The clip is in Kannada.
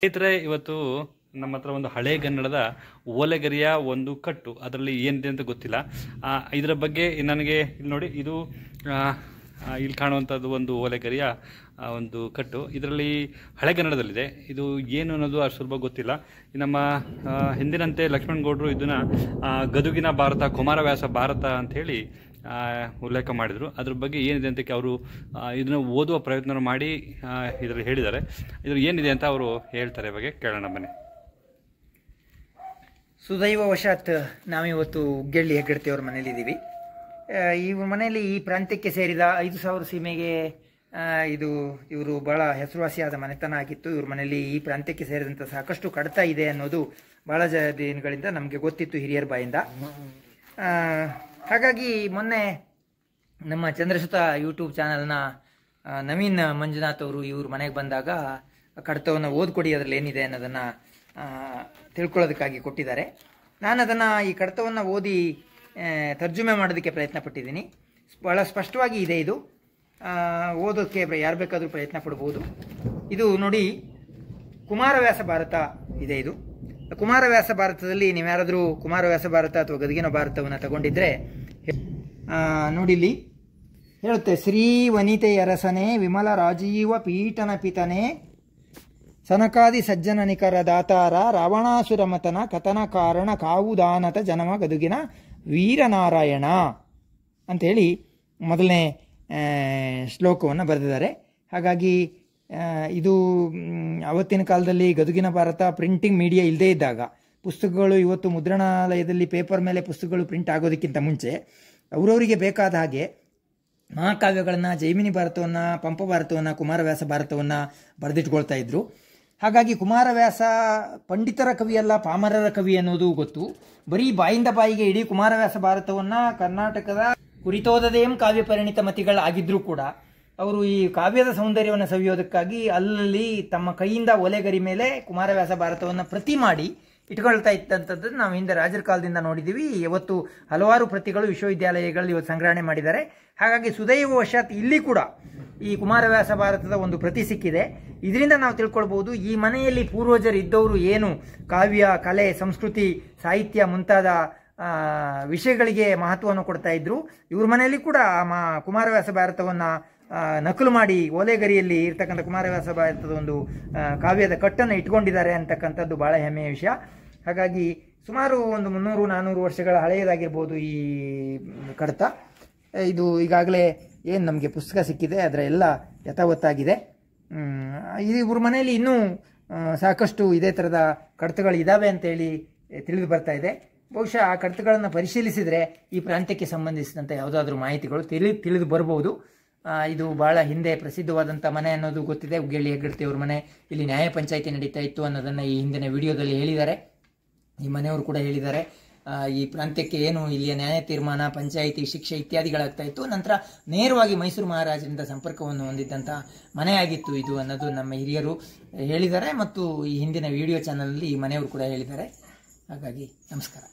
ಸ್ನೇಹಿತರೆ ಇವತ್ತು ನಮ್ಮ ಹತ್ರ ಒಂದು ಹಳೆಗನ್ನಡದ ಓಲೆಗರಿಯ ಒಂದು ಕಟ್ಟು ಅದರಲ್ಲಿ ಏನಿದೆ ಅಂತ ಗೊತ್ತಿಲ್ಲ ಇದರ ಬಗ್ಗೆ ನನಗೆ ಇಲ್ಲಿ ನೋಡಿ ಇದು ಇಲ್ಲಿ ಕಾಣುವಂಥದ್ದು ಒಂದು ಓಲೆಗರಿಯ ಒಂದು ಕಟ್ಟು ಇದರಲ್ಲಿ ಹಳೆಗನ್ನಡದಲ್ಲಿದೆ ಇದು ಏನು ಅನ್ನೋದು ಅಷ್ಟು ಸುಲಭ ಗೊತ್ತಿಲ್ಲ ನಮ್ಮ ಹಿಂದಿನಂತೆ ಲಕ್ಷ್ಮಣ್ ಗೌಡ್ರು ಇದನ್ನು ಗದುಗಿನ ಭಾರತ ಕುಮಾರವ್ಯಾಸ ಭಾರತ ಅಂತ ಹೇಳಿ ಉಲ್ಲೇಖ ಮಾಡಿದರು ಅದ್ರ ಬಗ್ಗೆ ಏನಿದೆ ಅಂತಕ್ಕೆ ಅವರು ಇದನ್ನು ಓದುವ ಪ್ರಯತ್ನ ಮಾಡಿ ಇದರಲ್ಲಿ ಹೇಳಿದ್ದಾರೆ ಇದ್ರ ಏನಿದೆ ಅಂತ ಅವರು ಹೇಳ್ತಾರೆ ಬಗ್ಗೆ ಕೇಳೋಣ ಬನ್ನಿ ಸುದೈವ ವಶಾತ್ ನಾವಿವತ್ತು ಗೆಳ್ಳಿ ಮನೇಲಿ ಮನೇಲಿದ್ದೀವಿ ಈ ಮನೆಯಲ್ಲಿ ಈ ಪ್ರಾಂತ್ಯಕ್ಕೆ ಸೇರಿದ ಐದು ಸಾವಿರ ಸೀಮೆಗೆ ಇದು ಇವರು ಬಹಳ ಹೆಸರುವಾಸಿಯಾದ ಮನೆತನ ಆಗಿತ್ತು ಇವ್ರ ಮನೆಯಲ್ಲಿ ಈ ಪ್ರಾಂತ್ಯಕ್ಕೆ ಸೇರಿದಂಥ ಸಾಕಷ್ಟು ಕಡತ ಇದೆ ಅನ್ನೋದು ಬಹಳ ದಿನಗಳಿಂದ ನಮಗೆ ಗೊತ್ತಿತ್ತು ಹಿರಿಯರ ಬಾಯಿಂದ ಹಾಗಾಗಿ ಮೊನ್ನೆ ನಮ್ಮ ಚಂದ್ರಸುತ ಯೂಟ್ಯೂಬ್ ಚಾನೆಲ್ನ ನವೀನ್ ಮಂಜುನಾಥ್ ಅವರು ಇವ್ರ ಮನೆಗೆ ಬಂದಾಗ ಕಡತವನ್ನು ಓದ್ಕೊಡಿ ಅದರಲ್ಲಿ ಏನಿದೆ ಅನ್ನೋದನ್ನು ತಿಳ್ಕೊಳ್ಳೋದಕ್ಕಾಗಿ ಕೊಟ್ಟಿದ್ದಾರೆ ನಾನು ಅದನ್ನು ಈ ಕಡತವನ್ನು ಓದಿ ತರ್ಜುಮೆ ಮಾಡೋದಕ್ಕೆ ಪ್ರಯತ್ನ ಪಟ್ಟಿದ್ದೀನಿ ಭಾಳ ಸ್ಪಷ್ಟವಾಗಿ ಇದೆ ಇದು ಓದೋಕ್ಕೆ ಯಾರು ಬೇಕಾದರೂ ಪ್ರಯತ್ನ ಪಡ್ಬೋದು ಇದು ನೋಡಿ ಕುಮಾರವ್ಯಾಸ ಭಾರತ ಇದೆ ಇದು ಕುಮಾರವ್ಯಾಸ ಭಾರತದಲ್ಲಿ ನೀವ್ಯಾರಾದರೂ ಕುಮಾರವ್ಯಾಸ ಭಾರತ ಅಥವಾ ಗದಗಿನ ಭಾರತವನ್ನು ತಗೊಂಡಿದ್ರೆ ನೋಡಿಲಿ ಹೇಳುತ್ತೆ ಶ್ರೀ ವನಿತೆಯರಸನೆ ವಿಮಲ ರಾಜೀವ ಪೀಠನ ಪಿತನೆ ಸನಕಾದಿ ಸಜ್ಜನ ನಿಖರ ದಾತಾರ ರಾವಣಾಸುರ ಮತನ ಕಥನ ಕಾರಣ ಕಾವುದಾನತ ಜನಮ ಗದುಗಿನ ವೀರನಾರಾಯಣ ಅಂಥೇಳಿ ಮೊದಲನೇ ಶ್ಲೋಕವನ್ನು ಬರೆದಿದ್ದಾರೆ ಹಾಗಾಗಿ ಇದು ಅವತ್ತಿನ ಕಾಲದಲ್ಲಿ ಗದುಗಿನ ಭಾರತ ಪ್ರಿಂಟಿಂಗ್ ಮೀಡಿಯಾ ಇಲ್ಲದೇ ಇದ್ದಾಗ ಪುಸ್ತಕಗಳು ಇವತ್ತು ಮುದ್ರಣಾಲಯದಲ್ಲಿ ಪೇಪರ್ ಮೇಲೆ ಪುಸ್ತಕಗಳು ಪ್ರಿಂಟ್ ಆಗೋದಕ್ಕಿಂತ ಮುಂಚೆ ಅವರವರಿಗೆ ಬೇಕಾದ ಹಾಗೆ ಮಹಾಕಾವ್ಯಗಳನ್ನು ಜೈಮಿನಿ ಭಾರತವನ್ನು ಪಂಪ ಭಾರತವನ್ನು ಕುಮಾರವ್ಯಾಸ ಭಾರತವನ್ನು ಬರೆದಿಟ್ಕೊಳ್ತಾ ಇದ್ರು ಹಾಗಾಗಿ ಕುಮಾರವ್ಯಾಸ ಪಂಡಿತರ ಕವಿಯಲ್ಲ ಪಾಮರರ ಕವಿ ಅನ್ನೋದು ಗೊತ್ತು ಬರೀ ಬಾಯಿಂದ ಬಾಯಿಗೆ ಇಡೀ ಕುಮಾರವ್ಯಾಸ ಭಾರತವನ್ನು ಕರ್ನಾಟಕದ ಕುರಿತೋದದೇಂ ಕಾವ್ಯ ಪರಿಣಿತ ಮತಿಗಳಾಗಿದ್ದರೂ ಕೂಡ ಅವರು ಈ ಕಾವ್ಯದ ಸೌಂದರ್ಯವನ್ನು ಸವಿಯೋದಕ್ಕಾಗಿ ಅಲ್ಲಲ್ಲಿ ತಮ್ಮ ಕೈಯಿಂದ ಒಲೆಗರಿ ಮೇಲೆ ಕುಮಾರವ್ಯಾಸ ಭಾರತವನ್ನು ಪ್ರತಿ ಮಾಡಿ ಇಟ್ಕೊಳ್ತಾ ಇತ್ತಂಥದ್ದು ನಾವು ಹಿಂದೆ ರಾಜರ ಕಾಲದಿಂದ ನೋಡಿದ್ದೀವಿ ಇವತ್ತು ಹಲವಾರು ಪ್ರತಿಗಳು ವಿಶ್ವವಿದ್ಯಾಲಯಗಳಲ್ಲಿ ಇವತ್ತು ಸಂಗ್ರಹಣೆ ಮಾಡಿದ್ದಾರೆ ಹಾಗಾಗಿ ಸುದೈವ ವಶಾತ್ ಇಲ್ಲಿ ಕೂಡ ಈ ಕುಮಾರವ್ಯಾಸ ಭಾರತದ ಒಂದು ಪ್ರತಿ ಸಿಕ್ಕಿದೆ ಇದರಿಂದ ನಾವು ತಿಳ್ಕೊಳ್ಬಹುದು ಈ ಮನೆಯಲ್ಲಿ ಪೂರ್ವಜರು ಇದ್ದವರು ಏನು ಕಾವ್ಯ ಕಲೆ ಸಂಸ್ಕೃತಿ ಸಾಹಿತ್ಯ ಮುಂತಾದ ವಿಷಯಗಳಿಗೆ ಮಹತ್ವವನ್ನು ಕೊಡ್ತಾ ಇದ್ರು ಇವ್ರ ಮನೆಯಲ್ಲಿ ಕೂಡ ಮಾ ಕುಮಾರವ್ಯಾಸ ಭಾರತವನ್ನು ನಕಲು ಮಾಡಿ ಓಲೆಗರಿಯಲ್ಲಿ ಇರ್ತಕ್ಕಂಥ ಕುಮಾರವ್ಯಾಸ ಭಾರತದ ಒಂದು ಕಾವ್ಯದ ಕಟ್ಟನ್ನು ಇಟ್ಕೊಂಡಿದ್ದಾರೆ ಅಂತಕ್ಕಂಥದ್ದು ಭಾಳ ಹೆಮ್ಮೆಯ ವಿಷಯ ಹಾಗಾಗಿ ಸುಮಾರು ಒಂದು ಮುನ್ನೂರು ನಾನ್ನೂರು ವರ್ಷಗಳ ಹಳೆಯದಾಗಿರ್ಬೋದು ಈ ಕಡತ ಇದು ಈಗಾಗಲೇ ಏನು ನಮಗೆ ಪುಸ್ತಕ ಸಿಕ್ಕಿದೆ ಅದರ ಎಲ್ಲ ಯಥಾವತ್ತಾಗಿದೆ ಇದು ಇವ್ರ ಮನೆಯಲ್ಲಿ ಇನ್ನೂ ಸಾಕಷ್ಟು ಇದೇ ಥರದ ಕಡತಗಳು ಇದ್ದಾವೆ ಅಂತೇಳಿ ತಿಳಿದು ಬರ್ತಾ ಇದೆ ಬಹುಶಃ ಆ ಕಡತಗಳನ್ನು ಪರಿಶೀಲಿಸಿದರೆ ಈ ಪ್ರಾಂತ್ಯಕ್ಕೆ ಸಂಬಂಧಿಸಿದಂಥ ಯಾವುದಾದ್ರೂ ಮಾಹಿತಿಗಳು ತಿಳಿ ತಿಳಿದು ಬರ್ಬೋದು ಇದು ಬಹಳ ಹಿಂದೆ ಪ್ರಸಿದ್ಧವಾದಂಥ ಮನೆ ಅನ್ನೋದು ಗೊತ್ತಿದೆ ಉಗ್ಗೇಳಿ ಹೆಗ್ಗಡ್ತಿಯವ್ರ ಮನೆ ಇಲ್ಲಿ ನ್ಯಾಯ ಪಂಚಾಯಿತಿ ನಡೀತಾ ಇತ್ತು ಅನ್ನೋದನ್ನು ಈ ಹಿಂದಿನ ವಿಡಿಯೋದಲ್ಲಿ ಹೇಳಿದ್ದಾರೆ ಈ ಮನೆಯವರು ಕೂಡ ಹೇಳಿದ್ದಾರೆ ಈ ಪ್ರಾಂತ್ಯಕ್ಕೆ ಏನು ಇಲ್ಲಿಯ ನ್ಯಾಯ ತೀರ್ಮಾನ ಪಂಚಾಯಿತಿ ಶಿಕ್ಷೆ ಇತ್ಯಾದಿಗಳಾಗ್ತಾ ಇತ್ತು ನಂತರ ನೇರವಾಗಿ ಮೈಸೂರು ಮಹಾರಾಜರಿಂದ ಸಂಪರ್ಕವನ್ನು ಹೊಂದಿದ್ದಂಥ ಮನೆಯಾಗಿತ್ತು ಇದು ಅನ್ನೋದು ನಮ್ಮ ಹಿರಿಯರು ಹೇಳಿದ್ದಾರೆ ಮತ್ತು ಈ ಹಿಂದಿನ ವಿಡಿಯೋ ಚಾನಲಲ್ಲಿ ಈ ಮನೆಯವರು ಕೂಡ ಹೇಳಿದ್ದಾರೆ ಹಾಗಾಗಿ ನಮಸ್ಕಾರ